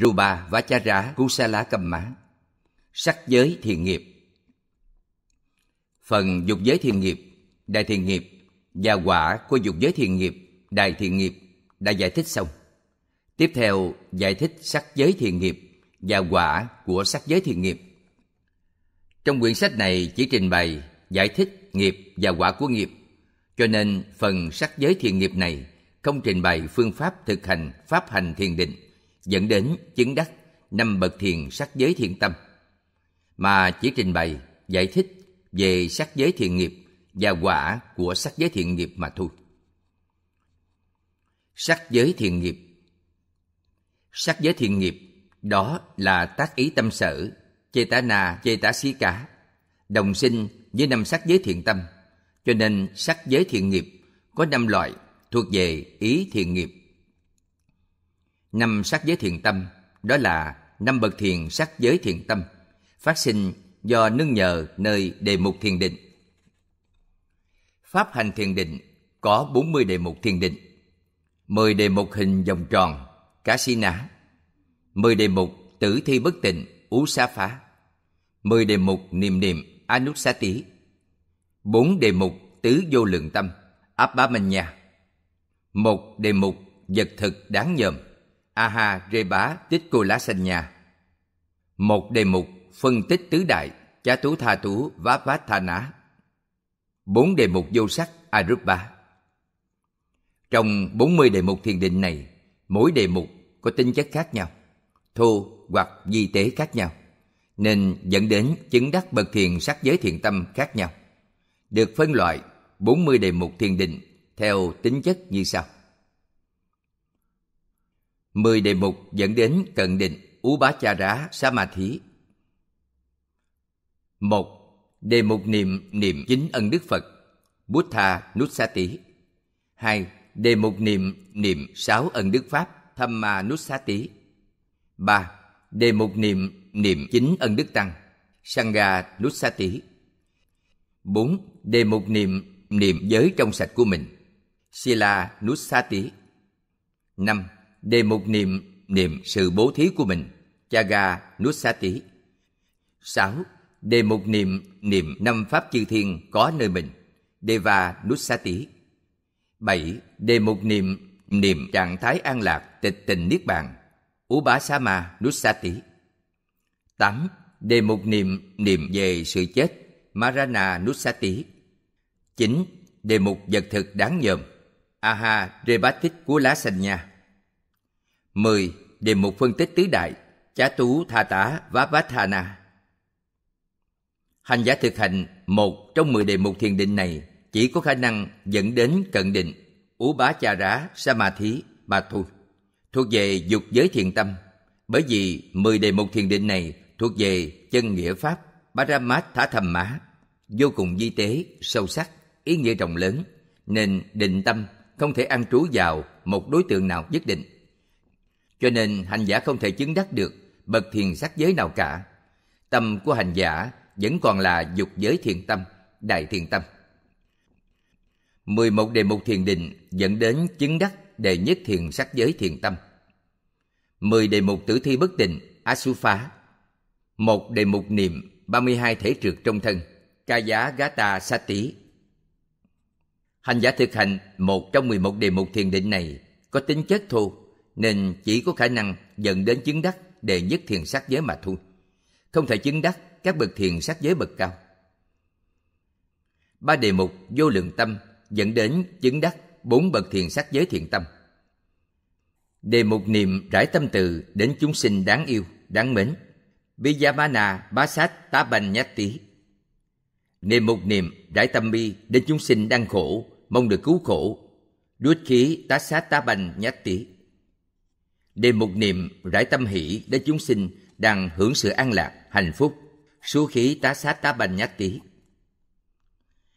Ruba và Cha Rá Kusala Cầm Mã Sắc giới thiền nghiệp Phần dục giới thiền nghiệp, đại thiền nghiệp và quả của dục giới thiền nghiệp, đại thiền nghiệp đã giải thích xong. Tiếp theo giải thích sắc giới thiền nghiệp và quả của sắc giới thiền nghiệp. Trong quyển sách này chỉ trình bày giải thích nghiệp và quả của nghiệp, cho nên phần sắc giới thiền nghiệp này không trình bày phương pháp thực hành pháp hành thiền định dẫn đến chứng đắc năm bậc thiền sắc giới thiện tâm mà chỉ trình bày giải thích về sắc giới thiện nghiệp và quả của sắc giới thiện nghiệp mà thôi sắc giới thiện nghiệp sắc giới thiện nghiệp đó là tác ý tâm sở chê tá na chê tá xí cá đồng sinh với năm sắc giới thiện tâm cho nên sắc giới thiện nghiệp có năm loại thuộc về ý thiện nghiệp năm sắc giới thiền tâm đó là năm bậc thiền sắc giới thiền tâm phát sinh do nương nhờ nơi đề mục thiền định pháp hành thiền định có 40 đề mục thiền định 10 đề mục hình vòng tròn cá sĩ ná 10 đề mục tử thi bất tịnh ú xá phá 10 đề mục niệm niệm anussati 4 đề mục tứ vô lượng tâm áp bá manh nha một đề mục vật thực đáng nhờm Aha Rê Bá Tích Cô Lá Xanh Nha. Một đề mục phân tích tứ đại Chá Tú Tha Tú Vá Vát Tha Ná. Bốn đề mục vô sắc Arupa. Trong 40 đề mục thiền định này, mỗi đề mục có tính chất khác nhau, thô hoặc di tế khác nhau, nên dẫn đến chứng đắc bậc thiền sắc giới thiền tâm khác nhau. Được phân loại 40 đề mục thiền định theo tính chất như sau mười đề mục dẫn đến cận định Ú Bá Cha Rá Sa Ma Thí. một Đề mục niệm niệm chính ân Đức Phật bút nút sa Nussati. hai Đề mục niệm niệm sáu ân Đức Pháp thâm ma nút sa Nussati. ba Đề mục niệm niệm chính ân Đức Tăng Sangha Nussati. bốn Đề mục niệm niệm giới trong sạch của mình Sila Nussati. năm Đề mục niệm niệm sự bố thí của mình Chaga Nusati sáu Đề mục niệm niệm năm pháp chư thiên có nơi mình Deva Nusati bảy Đề mục niệm niệm trạng thái an lạc tịch tình niết bàn Ubasama Nusati tám Đề mục niệm niệm về sự chết Marana Nusati chín Đề mục vật thực đáng nhờm Aha Rebatit của lá xanh nha 10. Đề mục phân tích tứ đại Chá tú tha tá na Hành giả thực hành một trong 10 đề mục thiền định này chỉ có khả năng dẫn đến cận định ú bá cha rá sa ma thí bà thu thuộc về dục giới thiền tâm bởi vì 10 đề mục thiền định này thuộc về chân nghĩa pháp Paramat thả thầm má vô cùng di tế sâu sắc ý nghĩa rộng lớn nên định tâm không thể ăn trú vào một đối tượng nào nhất định cho nên hành giả không thể chứng đắc được bậc thiền sắc giới nào cả tâm của hành giả vẫn còn là dục giới thiền tâm đại thiền tâm 11 đề mục thiền định dẫn đến chứng đắc đệ nhất thiền sắc giới thiền tâm 10 đề mục tử thi bất định asufa một đề mục niệm 32 thể trượt trong thân ca giá gata sa tí hành giả thực hành một trong 11 đề mục thiền định này có tính chất thô nên chỉ có khả năng dẫn đến chứng đắc đệ nhất thiền sắc giới mà thôi. Không thể chứng đắc các bậc thiền sắc giới bậc cao. Ba đề mục vô lượng tâm dẫn đến chứng đắc bốn bậc thiền sắc giới thiện tâm. Đề mục niệm rải tâm từ đến chúng sinh đáng yêu, đáng mến. Bijamana bá sát tá banh nhát tí. Niệm một niệm rải tâm bi đến chúng sinh đang khổ, mong được cứu khổ. Đuốt khí tá sát tá banh nhát tí Đề mục niệm rải tâm hỷ đến chúng sinh đang hưởng sự an lạc, hạnh phúc, số khí tá sát tá banh nhát tí.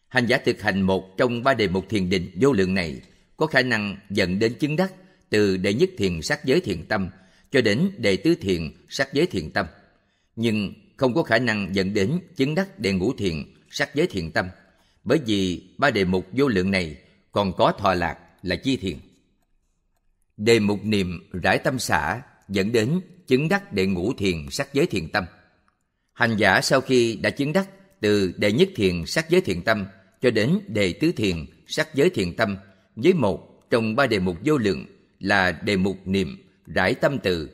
Hành giả thực hành một trong ba đề mục thiền định vô lượng này có khả năng dẫn đến chứng đắc từ đệ nhất thiền sắc giới thiền tâm cho đến đệ tứ thiền sắc giới thiền tâm nhưng không có khả năng dẫn đến chứng đắc đệ ngũ thiền sắc giới thiền tâm bởi vì ba đề mục vô lượng này còn có thọ lạc là chi thiền Đề mục niệm rải tâm xả dẫn đến chứng đắc đệ ngũ thiền sắc giới thiền tâm. Hành giả sau khi đã chứng đắc từ đệ nhất thiền sắc giới thiền tâm cho đến đề tứ thiền sắc giới thiền tâm với một trong ba đề mục vô lượng là đề mục niệm rải tâm từ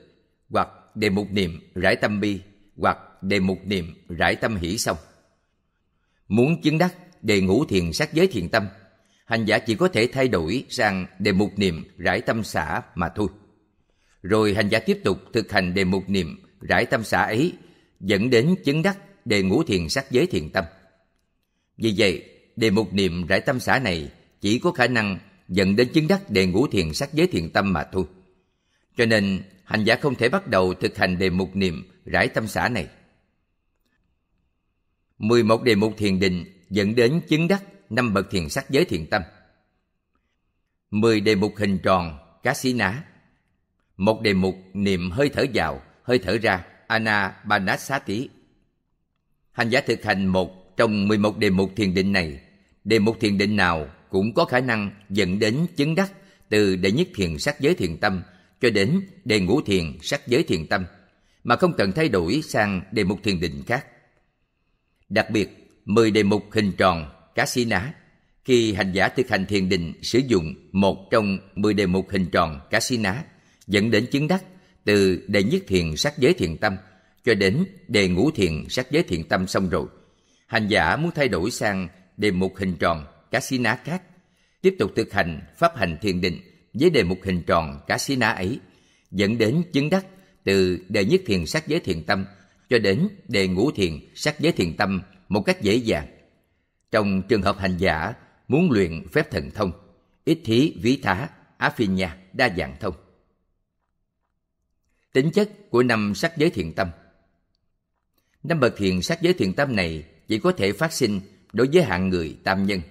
hoặc đề mục niệm rải tâm bi hoặc đề mục niệm rải tâm hỷ xong. Muốn chứng đắc đề ngũ thiền sắc giới thiền tâm hành giả chỉ có thể thay đổi sang đề mục niệm rải tâm xã mà thôi. Rồi hành giả tiếp tục thực hành đề mục niệm rải tâm xã ấy dẫn đến chứng đắc đề ngũ thiền sắc giới thiền tâm. Vì vậy, đề mục niệm rải tâm xã này chỉ có khả năng dẫn đến chứng đắc đề ngũ thiền sắc giới thiền tâm mà thôi. Cho nên, hành giả không thể bắt đầu thực hành đề mục niệm rải tâm xã này. 11 đề mục thiền định dẫn đến chứng đắc năm bậc thiền sắc giới thiền tâm. mười đề mục hình tròn, cá xí ná. Một đề mục niệm hơi thở vào, hơi thở ra, ana xá Anapanasati. Hành giả thực hành một trong 11 đề mục thiền định này, đề mục thiền định nào cũng có khả năng dẫn đến chứng đắc từ đệ nhất thiền sắc giới thiền tâm cho đến đề ngũ thiền sắc giới thiền tâm mà không cần thay đổi sang đề mục thiền định khác. Đặc biệt, 10 đề mục hình tròn Cá sĩ ná khi hành giả thực hành thiền định sử dụng một trong mười đề mục hình tròn cá sĩ ná dẫn đến chứng đắc từ đề nhất thiền sắc giới thiền tâm cho đến đề ngũ thiền sắc giới thiền tâm xong rồi hành giả muốn thay đổi sang đề mục hình tròn cá sĩ ná khác tiếp tục thực hành pháp hành thiền định với đề mục hình tròn cá sĩ ná ấy dẫn đến chứng đắc từ đề nhất thiền sắc giới thiền tâm cho đến đề ngũ thiền sắc giới thiền tâm một cách dễ dàng trong trường hợp hành giả muốn luyện phép thần thông ít thí ví thá á phi nha đa dạng thông tính chất của năm sắc giới thiện tâm năm bậc thiện sắc giới thiện tâm này chỉ có thể phát sinh đối với hạng người tam nhân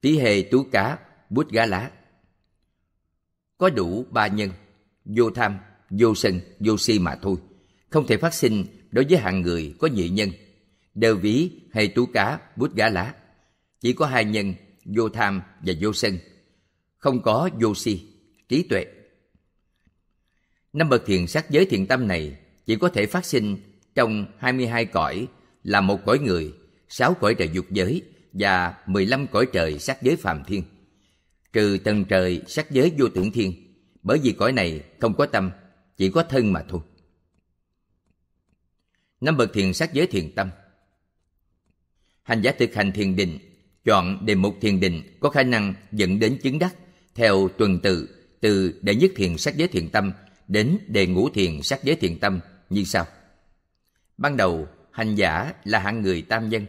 tí hề tú cá bút gá lá có đủ ba nhân vô tham vô sân vô si mà thôi không thể phát sinh đối với hạng người có nhị nhân đều ví hay tú cá bút gá lá chỉ có hai nhân vô tham và vô sân không có vô si trí tuệ năm bậc thiền sắc giới thiện tâm này chỉ có thể phát sinh trong 22 cõi là một cõi người, sáu cõi trời dục giới và 15 cõi trời sắc giới phàm thiên. Trừ tầng trời sắc giới vô tưởng thiên, bởi vì cõi này không có tâm, chỉ có thân mà thôi. Năm bậc thiền sắc giới thiền tâm Hành giả thực hành thiền định chọn đề mục thiền định có khả năng dẫn đến chứng đắc theo tuần tự từ đệ nhất thiền sắc giới thiền tâm đến đệ ngũ thiền sắc giới thiền tâm như sau ban đầu hành giả là hạng người tam nhân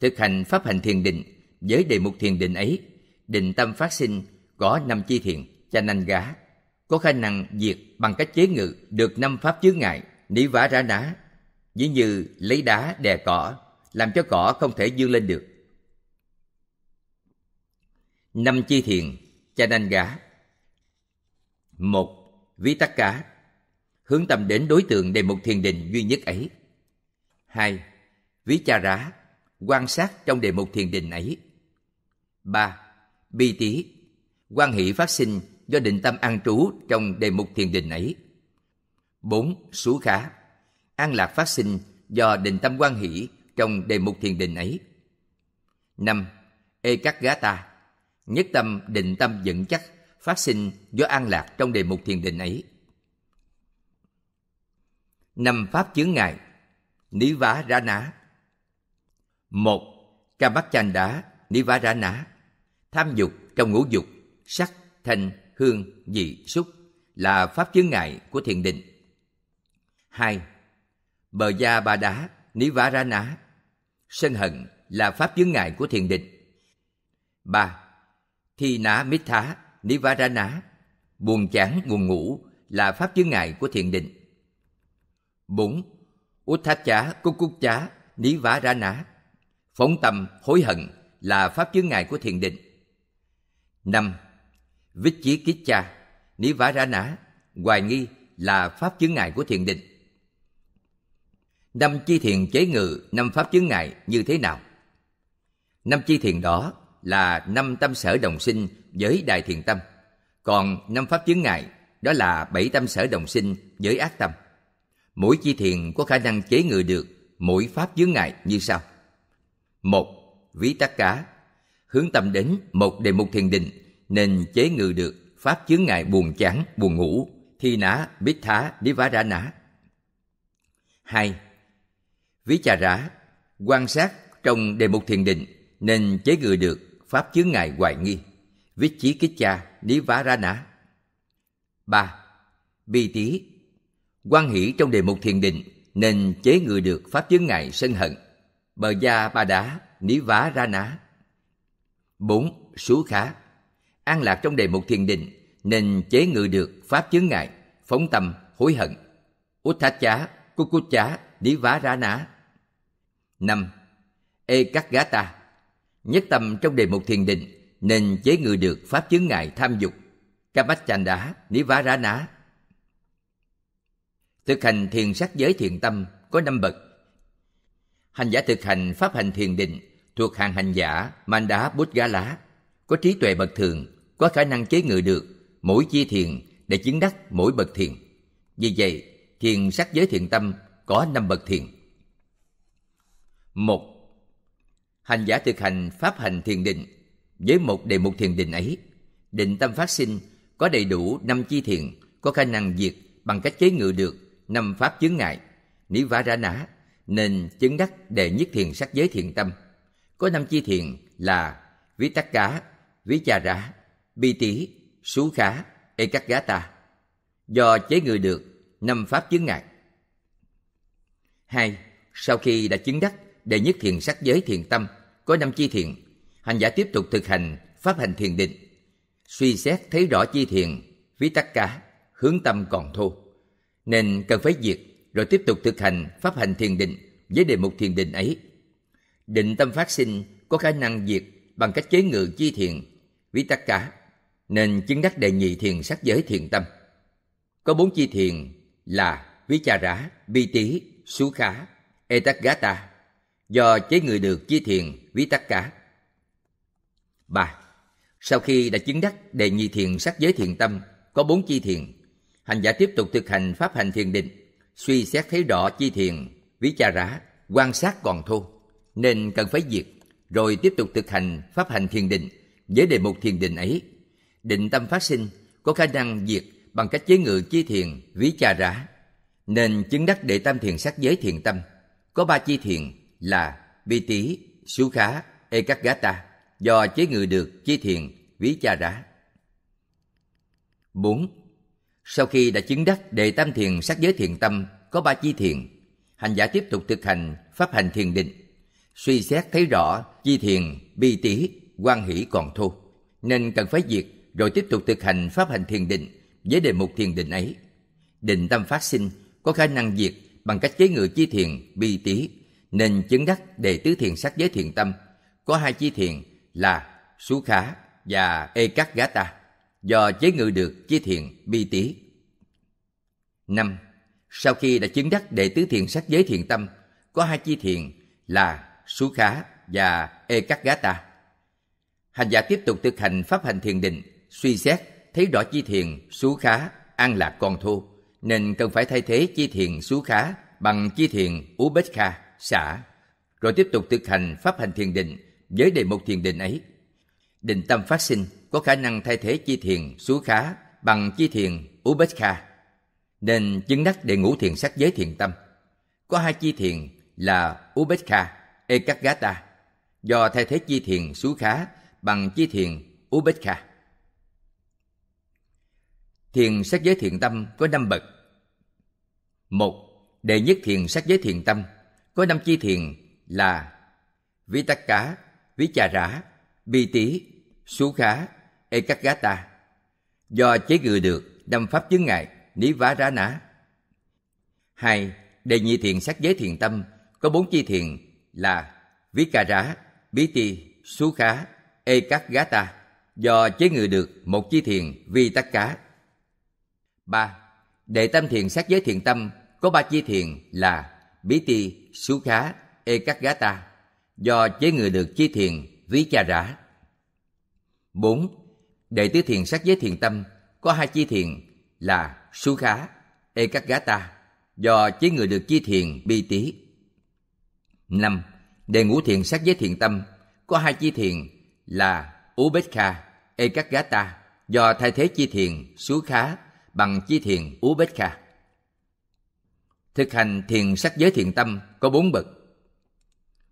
thực hành pháp hành thiền định với đề mục thiền định ấy định tâm phát sinh có năm chi thiền cha nên gá có khả năng diệt bằng cách chế ngự được năm pháp chướng ngại nỉ vã rã đá ví như lấy đá đè cỏ làm cho cỏ không thể dương lên được năm chi thiền cha nanh gá một ví tắc cá hướng tâm đến đối tượng đề mục thiền định duy nhất ấy hai ví cha rá quan sát trong đề mục thiền định ấy ba bi tí quan hỷ phát sinh do định tâm an trú trong đề mục thiền định ấy bốn Sú khá An lạc phát sinh do định tâm quan hỷ trong đề mục thiền định ấy. năm Ê cắt gá ta nhất tâm định tâm vững chắc phát sinh do an lạc trong đề mục thiền định ấy năm pháp chướng ngại ní vá rá ná một ca bắt chanh đá ní vá rá ná tham dục trong ngũ dục sắc thanh hương vị xúc là pháp chướng ngại của thiền định hai bờ da ba đá ní vá rá ná sân hận là pháp chướng ngại của thiền định ba Thi ná mít thá, nivara ná, buồn chán buồn ngủ là pháp chướng ngại của thiền định. bốn Út tháp chá, cúc cúc chá, ní vá ra ná. Phóng tâm, hối hận là pháp chướng ngại của thiền định. năm Vích chí kít cha, ní vá ra ná, hoài nghi là pháp chướng ngại của thiền định. Năm chi thiền chế ngự, năm pháp chướng ngại như thế nào? Năm chi thiền đó là năm tâm sở đồng sinh với đại thiền tâm còn năm pháp chướng ngại đó là bảy tâm sở đồng sinh với ác tâm mỗi chi thiền có khả năng chế ngự được mỗi pháp chướng ngại như sau một ví tắc cá hướng tâm đến một đề mục thiền định nên chế ngự được pháp chướng ngại buồn chán buồn ngủ thi nã bít thá đí vá rã nã; hai ví trà rã quan sát trong đề mục thiền định nên chế ngự được Pháp chứa ngài hoài nghi, vị trí kích cha ní vá ra nã. ba Bi tí Quan hỷ trong đề mục thiền định nên chế ngự được pháp chướng ngài sân hận bờ da ba đá ní vá ra ná bốn Sú khá An lạc trong đề mục thiền định nên chế ngự được pháp chướng ngại phóng tâm hối hận út thá chá cú cú chá ní vá ra ná năm Ê cắt gá ta nhất tâm trong đề mục thiền định nên chế ngự được pháp chướng ngại tham dục vá kamachanda ná thực hành thiền sắc giới thiền tâm có năm bậc hành giả thực hành pháp hành thiền định thuộc hàng hành giả manda bút gá lá có trí tuệ bậc thường có khả năng chế ngự được mỗi chi thiền để chứng đắc mỗi bậc thiền vì vậy thiền sắc giới thiền tâm có năm bậc thiền một hành giả thực hành pháp hành thiền định với một đề mục thiền định ấy định tâm phát sinh có đầy đủ năm chi thiền có khả năng diệt bằng cách chế ngự được năm pháp chướng ngại nĩ vã ra nã nên chứng đắc đệ nhất thiền sắc giới thiền tâm có năm chi thiền là ví tắc cá ví cha rã bi tí sú khá ê cắt gá ta do chế ngự được năm pháp chướng ngại hai sau khi đã chứng đắc đệ nhất thiền sắc giới thiền tâm có năm chi thiền hành giả tiếp tục thực hành pháp hành thiền định suy xét thấy rõ chi thiền phí tắc cá hướng tâm còn thô nên cần phải diệt rồi tiếp tục thực hành pháp hành thiền định với đề mục thiền định ấy định tâm phát sinh có khả năng diệt bằng cách chế ngự chi thiền ví tắc cả nên chứng đắc đề nhị thiền sắc giới thiền tâm có bốn chi thiền là ví cha rã bi tí xú khá e tắc gá ta do chế người được chi thiền ví tắc cả 3. Sau khi đã chứng đắc đề nhị thiền sắc giới thiền tâm có bốn chi thiền, hành giả tiếp tục thực hành pháp hành thiền định, suy xét thấy rõ chi thiền, ví cha rã quan sát còn thô, nên cần phải diệt, rồi tiếp tục thực hành pháp hành thiền định với đề mục thiền định ấy. Định tâm phát sinh có khả năng diệt bằng cách chế ngự chi thiền ví cha rã nên chứng đắc đệ tam thiền sắc giới thiền tâm có ba chi thiền là bi tí, sú khá, gá ta do chế ngự được chế thiền, ví cha rá. 4. Sau khi đã chứng đắc đệ tam thiền sắc giới thiền tâm có ba chi thiền, hành giả tiếp tục thực hành pháp hành thiền định, suy xét thấy rõ chi thiền, bi tí, quan hỷ còn thô, nên cần phải diệt rồi tiếp tục thực hành pháp hành thiền định với đề mục thiền định ấy. Định tâm phát sinh có khả năng diệt bằng cách chế ngự chi thiền, bi tí, nên chứng đắc đệ tứ thiền sắc giới thiền tâm có hai chi thiền là sú khá và ê cắt gá ta do chế ngự được chi thiền bi tí năm sau khi đã chứng đắc đệ tứ thiền sắc giới thiền tâm có hai chi thiền là sú khá và ê cắt gá ta hành giả tiếp tục thực hành pháp hành thiền định suy xét thấy rõ chi thiền sú khá an lạc còn thô nên cần phải thay thế chi thiền sú khá bằng chi thiền ú bếch kha xả, rồi tiếp tục thực hành pháp hành thiền định với đề mục thiền định ấy. Định tâm phát sinh có khả năng thay thế chi thiền xú khá bằng chi thiền ubekha nên chứng đắc để ngũ thiền sắc giới thiền tâm. Có hai chi thiền là ubekha ekagata do thay thế chi thiền xú khá bằng chi thiền ubekha. Thiền sắc giới thiền tâm có năm bậc. một Đệ nhất thiền sắc giới thiền tâm có năm chi thiền là Vĩ Tắc Cá, Vĩ Chà Rã, Bi Tí, Sú Khá, Ê Cắt Gá Ta. Do chế ngự được năm pháp chứng ngại, Ní Vá Rá Ná. Hai, Đề nhị thiền sắc giới thiền tâm có bốn chi thiền là Vĩ Cà Rá, Bí Ti, Sú Khá, Ê Cắt Gá Ta. Do chế ngự được một chi thiền Vi Tắc Cá. Ba, Đệ tâm thiền sắc giới thiền tâm có ba chi thiền là bí ti sú khá ê các gá ta do chế người được chi thiền ví cha rã 4. đệ tứ thiền sát giới thiền tâm có hai chi thiền là sú khá ê các gá ta do chế người được chi thiền bi tí 5. Đề ngũ thiền sát giới thiền tâm có hai chi thiền là Ú Bết Kha, Ê Cát Gá Ta do thay thế chi thiền Sú Khá bằng chi thiền Ú Bết Kha. Thực hành thiền sắc giới thiền tâm có bốn bậc.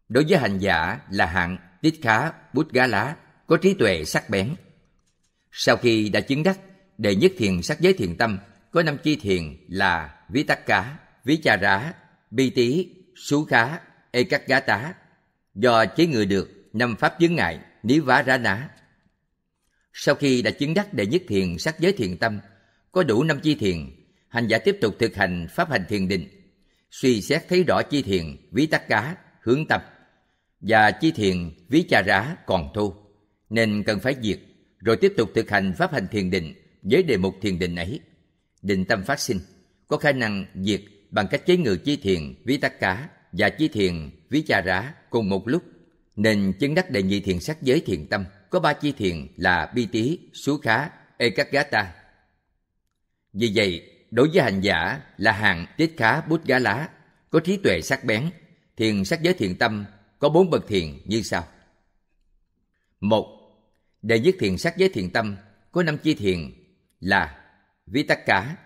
Đối với hành giả là hạng tít khá bút gá lá có trí tuệ sắc bén. Sau khi đã chứng đắc đệ nhất thiền sắc giới thiền tâm có năm chi thiền là ví tắc cá, ví cha rá, bi tí, xú khá, ê cắt gá tá. Do chế ngự được năm pháp chướng ngại ní vá rá ná. Sau khi đã chứng đắc đệ nhất thiền sắc giới thiền tâm có đủ năm chi thiền hành giả tiếp tục thực hành pháp hành thiền định, suy xét thấy rõ chi thiền ví tắc cá, hướng tâm và chi thiền ví cha rá còn thô, nên cần phải diệt rồi tiếp tục thực hành pháp hành thiền định với đề mục thiền định ấy. Định tâm phát sinh có khả năng diệt bằng cách chế ngự chi thiền ví tắc cá và chi thiền ví cha rá cùng một lúc nên chứng đắc đề nhị thiền sắc giới thiền tâm có ba chi thiền là bi tý, xú khá, ekagata. Vì vậy, đối với hành giả là hàng tiết khá bút gá lá, có trí tuệ sắc bén, thiền sắc giới thiền tâm, có bốn bậc thiền như sau. một đệ nhất thiền sắc giới thiền tâm, có năm chi thiền là vi tắc cá,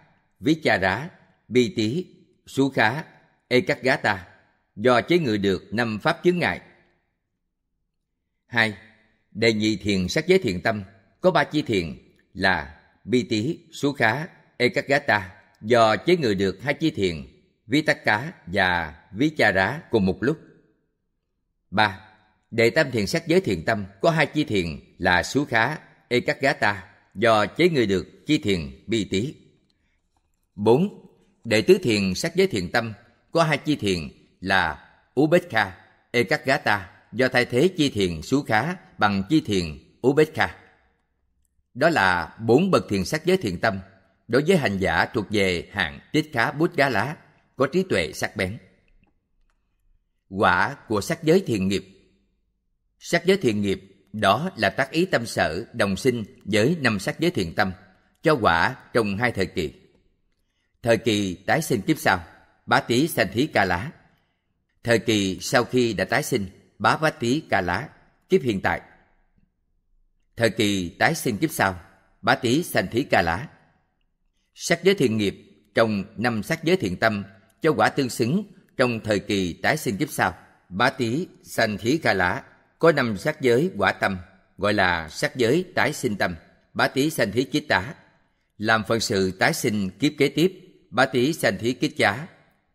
vi cha rá, bi tí, sú khá, ê cắt gá ta, do chế ngự được năm pháp chướng ngại. hai đệ nhị thiền sắc giới thiền tâm, có ba chi thiền là bi tí, sú khá, ê cắt gá ta, do chế ngự được hai chi thiền Vitaka và Vichara cùng một lúc. 3. Đệ tam thiền sắc giới thiền tâm có hai chi thiền là Sú Khá, Ekagata do chế ngự được chi thiền Bi Tí. 4. Đệ tứ thiền sắc giới thiền tâm có hai chi thiền là Ubekha, Ekagata do thay thế chi thiền Sú Khá bằng chi thiền Ubekha. Đó là bốn bậc thiền sắc giới thiền tâm – đối với hành giả thuộc về hạng tiết khá bút gá lá, có trí tuệ sắc bén. Quả của sắc giới thiền nghiệp Sắc giới thiền nghiệp đó là tác ý tâm sở đồng sinh với năm sắc giới thiền tâm cho quả trong hai thời kỳ thời kỳ tái sinh kiếp sau bá tý sanh thí ca lá thời kỳ sau khi đã tái sinh bá bá tý ca lá kiếp hiện tại thời kỳ tái sinh kiếp sau bá tý sanh thí ca lá sắc giới thiện nghiệp trong năm sắc giới thiện tâm cho quả tương xứng trong thời kỳ tái sinh kiếp sau. Bá tý sanh thí ca lã có năm sắc giới quả tâm gọi là sắc giới tái sinh tâm. Bá tý sanh thí kiết tá làm phận sự tái sinh kiếp kế tiếp. Bá tý sanh thí kiết giá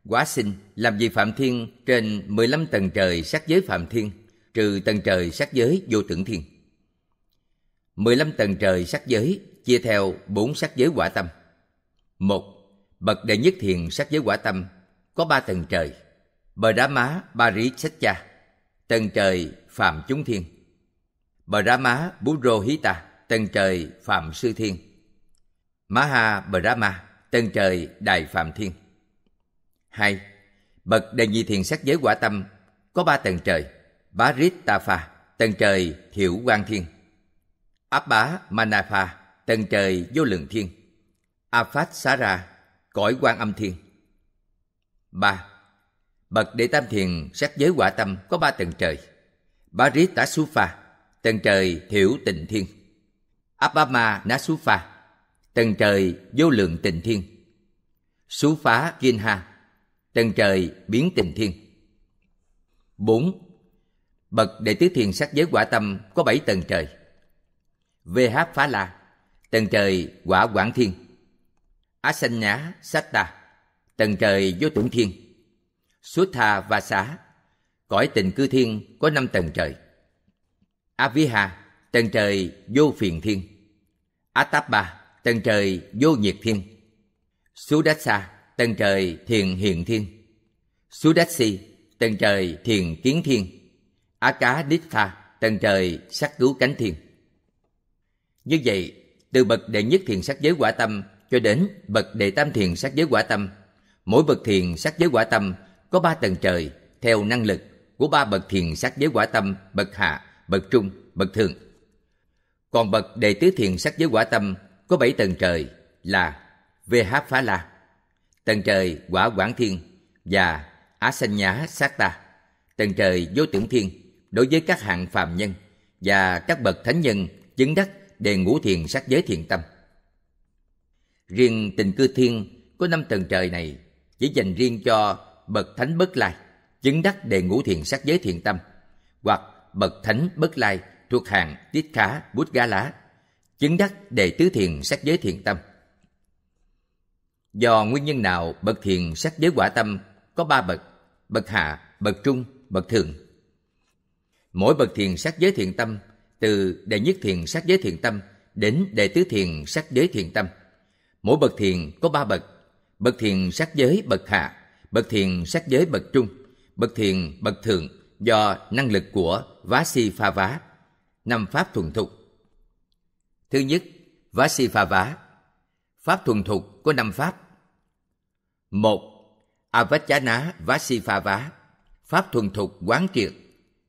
quá sinh làm việc phạm thiên trên 15 tầng trời sắc giới phạm thiên trừ tầng trời sắc giới vô tưởng thiên. 15 tầng trời sắc giới chia theo bốn sắc giới quả tâm một Bậc đệ nhất thiền sát giới quả tâm có ba tầng trời. Bờ đá má Ba Rí Sách Cha, tầng trời Phạm Chúng Thiên. Bờ đá má Bú Rô Hí Ta, tầng trời Phạm Sư Thiên. Má Ha Bờ đá ma, tầng trời Đại Phạm Thiên. hai Bậc đệ nhị thiền sát giới quả tâm có ba tầng trời. Bá Rít Ta Pha, tầng trời Thiểu Quang Thiên. Áp Bá mana Manapha, tầng trời Vô Lượng Thiên Aphat Sara, cõi quan âm thiên. 3. Bậc Đệ Tam Thiền sắc giới quả tâm có ba tầng trời. Bá Rí Tá Sú Pha, tầng trời Thiểu tình Thiên. Abama Ná Sú Pha, tầng trời Vô Lượng tình Thiên. Sú Phá Kiên Ha, tầng trời Biến tình Thiên. 4. Bậc Đệ Tứ Thiền sắc giới quả tâm có bảy tầng trời. VH Phá La, tầng trời Quả Quảng Thiên á sanh nhá tầng trời vô tưởng thiên sutha tha và xá cõi tình cư thiên có năm tầng trời a tầng trời vô phiền thiên a tầng trời vô nhiệt thiên su tầng trời thiền hiện thiên su tầng trời thiền kiến thiên a tầng trời sắc cứu cánh thiên như vậy từ bậc đệ nhất thiền sắc giới quả tâm cho đến bậc đệ tam thiền sát giới quả tâm. Mỗi bậc thiền sát giới quả tâm có ba tầng trời theo năng lực của ba bậc thiền sát giới quả tâm, bậc hạ, bậc trung, bậc thượng. Còn bậc đệ tứ thiền sát giới quả tâm có bảy tầng trời là VH Phá La, tầng trời Quả Quảng Thiên và Á Sanh Nhá Sát Ta, tầng trời Vô Tưởng Thiên đối với các hạng phàm nhân và các bậc thánh nhân chứng đắc đề ngũ thiền sát giới thiền tâm. Riêng tình cư thiên của năm tầng trời này chỉ dành riêng cho bậc thánh bất lai, chứng đắc đề ngũ thiền sắc giới thiền tâm, hoặc bậc thánh bất lai thuộc hàng tiết khá bút gá lá, chứng đắc đề tứ thiền sắc giới thiền tâm. Do nguyên nhân nào bậc thiền sắc giới quả tâm có ba bậc, bậc hạ, bậc trung, bậc thường. Mỗi bậc thiền sắc giới thiền tâm từ đệ nhất thiền sắc giới thiền tâm đến đệ tứ thiền sắc giới thiền tâm mỗi bậc thiền có ba bậc bậc thiền sát giới bậc hạ bậc thiền sát giới bậc trung bậc thiền bậc thượng do năng lực của vá si pha vá năm pháp thuần thục thứ nhất vá si pha vá pháp thuần thục có năm pháp một avachana vá si pha vá pháp thuần thục quán kiệt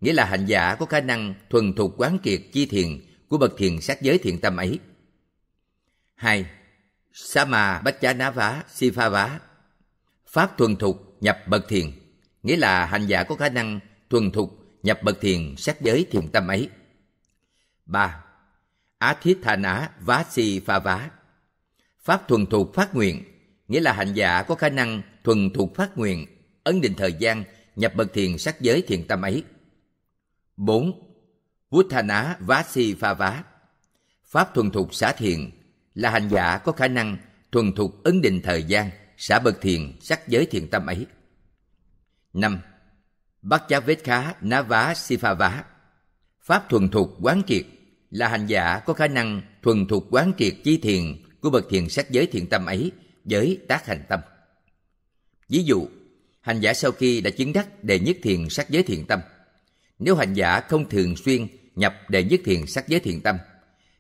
nghĩa là hành giả có khả năng thuần thục quán kiệt chi thiền của bậc thiền sát giới thiện tâm ấy hai Sama Bachanava Sivava Pháp thuần thục nhập bậc thiền Nghĩa là hành giả có khả năng thuần thục nhập bậc thiền sát giới thiền tâm ấy. ba Á thiết thà nã vá si pha vá Pháp thuần thục phát nguyện Nghĩa là hành giả có khả năng thuần thục phát nguyện Ấn định thời gian nhập bậc thiền sát giới thiền tâm ấy. bốn Vút thà nã vá si pha vá Pháp thuần thục xả thiền là hành giả có khả năng thuần thục ấn định thời gian, xả bậc thiền, sắc giới thiền tâm ấy. 5. Bác chá vết khá ná vá si pha vá Pháp thuần thục quán triệt là hành giả có khả năng thuần thục quán triệt chi thiền của bậc thiền sắc giới thiền tâm ấy với tác hành tâm. Ví dụ, hành giả sau khi đã chứng đắc đề nhất thiền sắc giới thiền tâm, nếu hành giả không thường xuyên nhập đề nhất thiền sắc giới thiền tâm,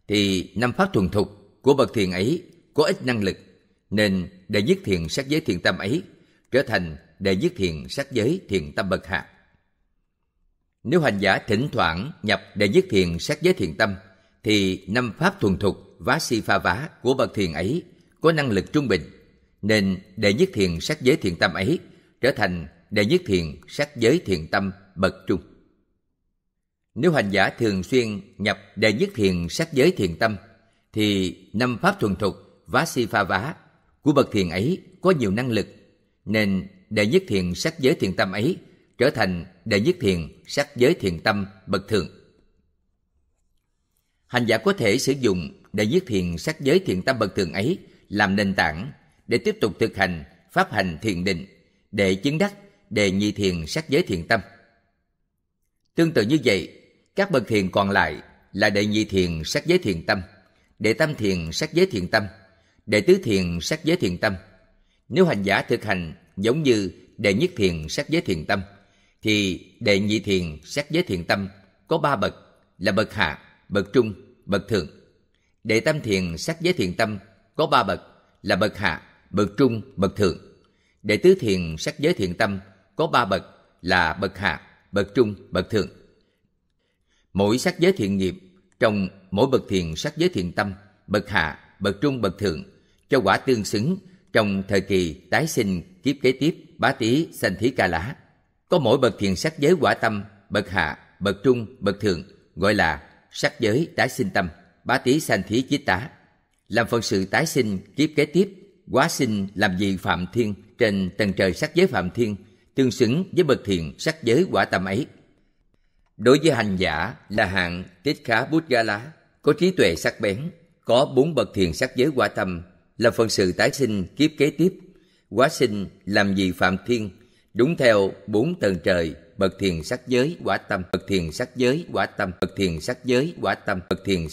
thì năm pháp thuần thục của bậc thiền ấy có ít năng lực nên đệ nhất thiền sát giới thiền tâm ấy trở thành đệ nhất thiền sát giới thiền tâm bậc hạ. nếu hành giả thỉnh thoảng nhập đệ nhất thiền sát giới thiền tâm thì năm pháp thuần thục vá si pha vá của bậc thiền ấy có năng lực trung bình nên đệ nhất thiền sát giới thiền tâm ấy trở thành đệ nhất thiền sát giới thiền tâm bậc trung nếu hành giả thường xuyên nhập đệ nhất thiền sát giới thiền tâm thì năm pháp thuần thục vá si pha vá của bậc thiền ấy có nhiều năng lực nên đệ nhất thiền sắc giới thiền tâm ấy trở thành đệ nhất thiền sắc giới thiền tâm bậc thường. Hành giả có thể sử dụng đệ nhất thiền sắc giới thiền tâm bậc thường ấy làm nền tảng để tiếp tục thực hành pháp hành thiền định để chứng đắc đề nhị thiền sắc giới thiền tâm. Tương tự như vậy, các bậc thiền còn lại là đệ nhị thiền sắc giới thiền tâm đệ tam thiền sát giới thiền tâm đệ tứ thiền sát giới thiền tâm nếu hành giả thực hành giống như đệ nhất thiền sát giới thiền tâm thì đệ nhị thiền sát giới thiền tâm có ba bậc là bậc hạ bậc trung bậc thượng đệ tam thiền sát giới thiền tâm có ba bậc là bậc hạ bậc trung bậc thượng đệ tứ thiền sát giới thiền tâm có ba bậc là bậc hạ bậc trung bậc thượng mỗi sắc giới thiện nghiệp trong mỗi bậc thiền sắc giới thiền tâm, bậc hạ, bậc trung, bậc thượng, cho quả tương xứng trong thời kỳ tái sinh kiếp kế tiếp bá tý sanh thí ca lá. Có mỗi bậc thiền sắc giới quả tâm, bậc hạ, bậc trung, bậc thượng, gọi là sắc giới tái sinh tâm, bá tý sanh thí chiết tá. Làm phận sự tái sinh kiếp kế tiếp, quá sinh làm gì phạm thiên trên tầng trời sắc giới phạm thiên, tương xứng với bậc thiền sắc giới quả tâm ấy đối với hành giả là hạng tiết khá bút ga lá có trí tuệ sắc bén có bốn bậc thiền sắc giới quả tâm là phần sự tái sinh kiếp kế tiếp quá sinh làm gì phạm thiên đúng theo bốn tầng trời bậc thiền sắc giới quả tâm bậc thiền sắc giới quả tâm bậc thiền sắc giới quả tâm bậc thiền